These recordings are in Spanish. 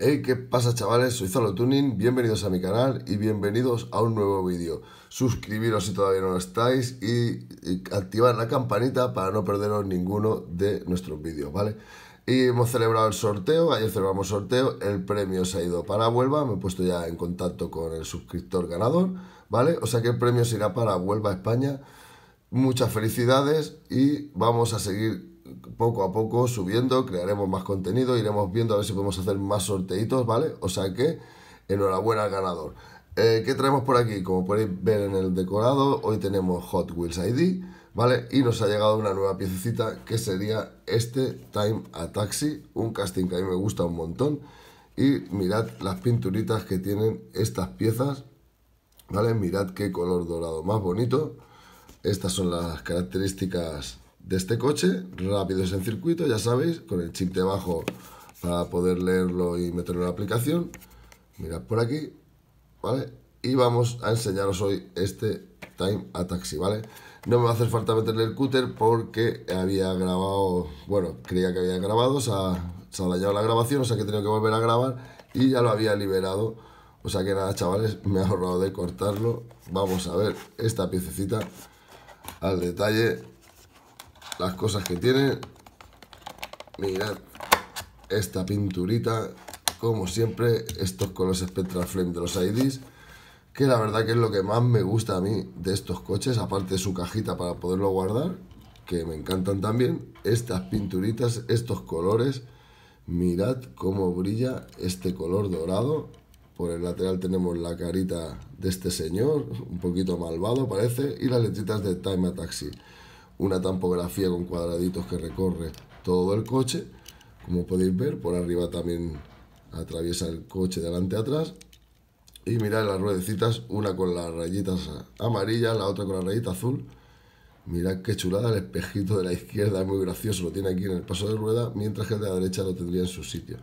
Hey, ¿qué pasa chavales? Soy Zalo Tuning, bienvenidos a mi canal y bienvenidos a un nuevo vídeo. Suscribiros si todavía no lo estáis y, activar la campanita para no perderos ninguno de nuestros vídeos, ¿vale? Y hemos celebrado el sorteo, ayer celebramos sorteo, el premio se ha ido para Huelva, me he puesto ya en contacto con el suscriptor ganador, ¿vale? O sea que el premio se para Huelva, España. Muchas felicidades y vamos a seguir poco a poco subiendo, crearemos más contenido, iremos viendo a ver si podemos hacer más sorteitos, ¿vale? O sea que enhorabuena al ganador. Eh, ¿Qué traemos por aquí? Como podéis ver en el decorado, hoy tenemos Hot Wheels ID, ¿vale? Y nos ha llegado una nueva piececita que sería este Time a Taxi, un casting que a mí me gusta un montón. Y mirad las pinturitas que tienen estas piezas, ¿vale? Mirad qué color dorado más bonito. Estas son las características de este coche, es en circuito, ya sabéis, con el chip debajo para poder leerlo y meterlo en la aplicación. Mirad por aquí, ¿vale? Y vamos a enseñaros hoy este Time a Taxi, ¿vale? No me va a hacer falta meterle el cúter porque había grabado, bueno, creía que había grabado, o sea, se ha dañado la grabación, o sea que tenía que volver a grabar y ya lo había liberado. O sea que nada, chavales, me he ahorrado de cortarlo. Vamos a ver esta piececita al detalle las cosas que tiene. Mirad esta pinturita, como siempre, estos colores Spectral Flame de los IDs, que la verdad que es lo que más me gusta a mí de estos coches, aparte de su cajita para poderlo guardar, que me encantan también, estas pinturitas, estos colores, mirad cómo brilla este color dorado, por el lateral tenemos la carita de este señor, un poquito malvado parece, y las letritas de Time Taxi una tampografía con cuadraditos que recorre todo el coche. Como podéis ver, por arriba también atraviesa el coche delante atrás. Y mirad las ruedecitas, una con las rayitas amarillas, la otra con la rayita azul. Mirad qué chulada, el espejito de la izquierda es muy gracioso, lo tiene aquí en el paso de rueda, mientras que el de la derecha lo tendría en su sitio.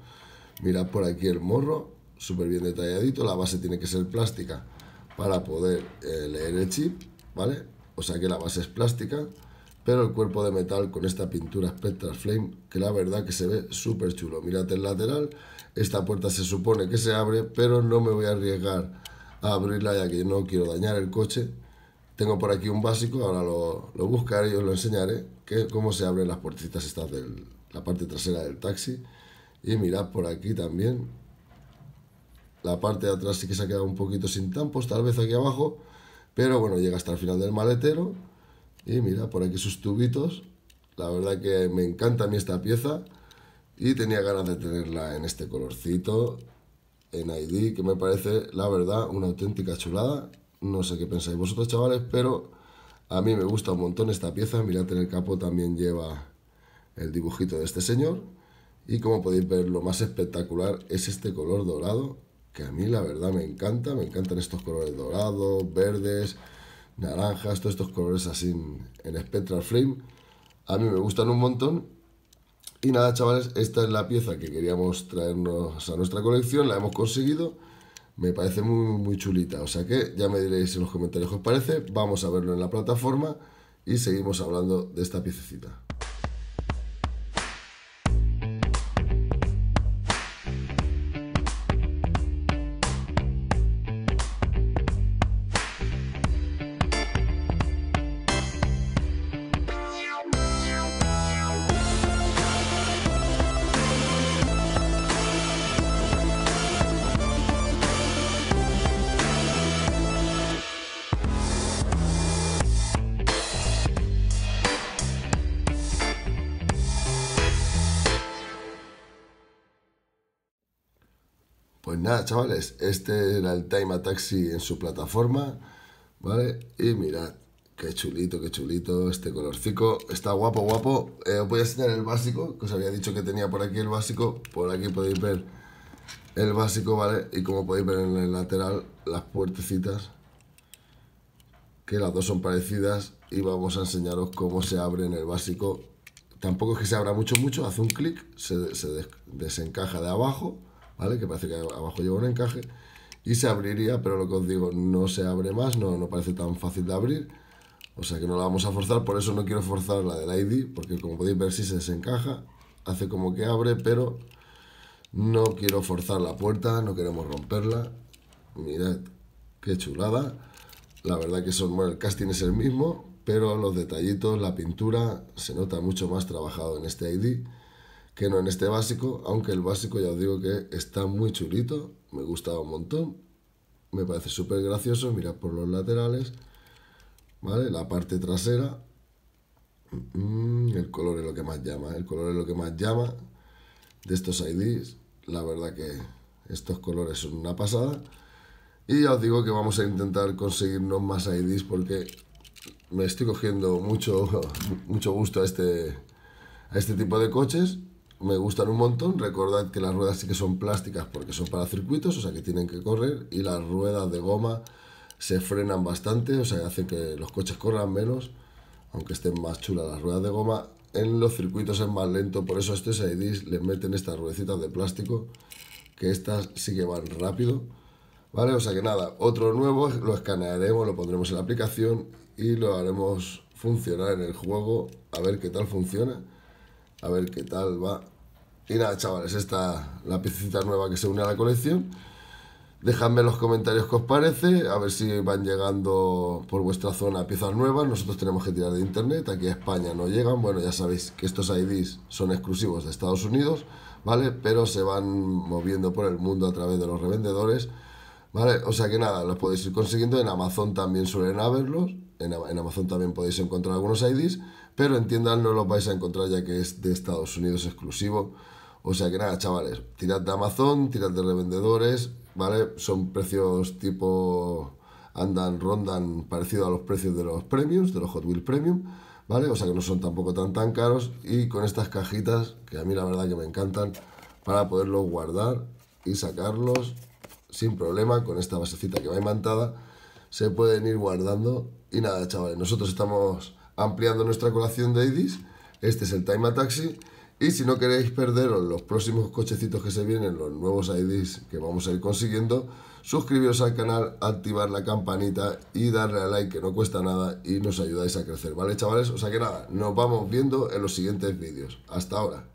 Mirad por aquí el morro, súper bien detalladito, la base tiene que ser plástica para poder eh, leer el chip, ¿vale? O sea que la base es plástica pero el cuerpo de metal con esta pintura Spectral Flame, que la verdad que se ve súper chulo. Mírate el lateral, esta puerta se supone que se abre, pero no me voy a arriesgar a abrirla ya que no quiero dañar el coche. Tengo por aquí un básico, ahora lo, buscaré y os lo enseñaré, que cómo se abren las puertitas estas de la parte trasera del taxi. Y mirad por aquí también, la parte de atrás sí que se ha quedado un poquito sin tampos, tal vez aquí abajo, pero bueno, llega hasta el final del maletero y mira, por aquí sus tubitos. La verdad que me encanta a mí esta pieza y tenía ganas de tenerla en este colorcito, en ID, que me parece, la verdad, una auténtica chulada. No sé qué pensáis vosotros, chavales, pero a mí me gusta un montón esta pieza. Mirad, en el capo también lleva el dibujito de este señor. Y como podéis ver, lo más espectacular es este color dorado, que a mí la verdad me encanta. Me encantan estos colores dorados, verdes naranjas, todos estos colores así en, Spectral Flame. A mí me gustan un montón. Y nada, chavales, esta es la pieza que queríamos traernos a nuestra colección, la hemos conseguido. Me parece muy, muy chulita, o sea que ya me diréis en los comentarios qué os parece. Vamos a verlo en la plataforma y seguimos hablando de esta piececita. nada, chavales, este era el Time Taxi en su plataforma, ¿vale? Y mirad, qué chulito, qué chulito este colorcico. Está guapo, guapo. Eh, os voy a enseñar el básico, que os había dicho que tenía por aquí el básico. Por aquí podéis ver el básico, ¿vale? Y como podéis ver en el lateral, las puertecitas, que las dos son parecidas. Y vamos a enseñaros cómo se abre en el básico. Tampoco es que se abra mucho, mucho. Hace un clic, se, desencaja de abajo que parece que abajo lleva un encaje y se abriría, pero lo que os digo, no se abre más, no, parece tan fácil de abrir. O sea que no la vamos a forzar, por eso no quiero forzar la del ID, porque como podéis ver si se desencaja, hace como que abre, pero no quiero forzar la puerta, no queremos romperla. Mirad, qué chulada. La verdad que son, el casting es el mismo, pero los detallitos, la pintura, se nota mucho más trabajado en este ID que no en este básico, aunque el básico ya os digo que está muy chulito, me gusta un montón, me parece súper gracioso, mirad por los laterales, ¿vale? La parte trasera, mm, el color es lo que más llama, ¿eh? el color es lo que más llama de estos IDs, la verdad que estos colores son una pasada, y ya os digo que vamos a intentar conseguirnos más IDs porque me estoy cogiendo mucho, mucho gusto este, a este tipo de coches me gustan un montón. Recordad que las ruedas sí que son plásticas porque son para circuitos, o sea que tienen que correr. Y las ruedas de goma se frenan bastante, o sea hacen que los coches corran menos, aunque estén más chulas las ruedas de goma. En los circuitos es más lento, por eso a estos IDs les meten estas ruedecitas de plástico, que estas sí que van rápido. Vale, o sea que nada, otro nuevo lo escanearemos, lo pondremos en la aplicación y lo haremos funcionar en el juego a ver qué tal funciona a ver qué tal va. Y nada, chavales, esta la piecita nueva que se une a la colección. Dejadme en los comentarios qué os parece, a ver si van llegando por vuestra zona piezas nuevas. Nosotros tenemos que tirar de internet, aquí a España no llegan. Bueno, ya sabéis que estos IDs son exclusivos de Estados Unidos, ¿vale? Pero se van moviendo por el mundo a través de los revendedores, ¿vale? O sea que nada, los podéis ir consiguiendo. En Amazon también suelen haberlos en, Amazon también podéis encontrar algunos IDs, pero en tiendas no los vais a encontrar ya que es de Estados Unidos exclusivo. O sea que nada, chavales, tirad de Amazon, tirad de revendedores, ¿vale? Son precios tipo andan, rondan parecido a los precios de los premiums, de los Hot Wheels Premium, ¿vale? O sea que no son tampoco tan tan caros y con estas cajitas, que a mí la verdad que me encantan, para poderlos guardar y sacarlos sin problema con esta basecita que va imantada se pueden ir guardando. Y nada, chavales, nosotros estamos ampliando nuestra colección de IDIs. Este es el Time Taxi. Y si no queréis perderos los próximos cochecitos que se vienen, los nuevos IDs que vamos a ir consiguiendo, suscribiros al canal, activar la campanita y darle a like que no cuesta nada y nos ayudáis a crecer, ¿vale chavales? O sea que nada, nos vamos viendo en los siguientes vídeos. Hasta ahora.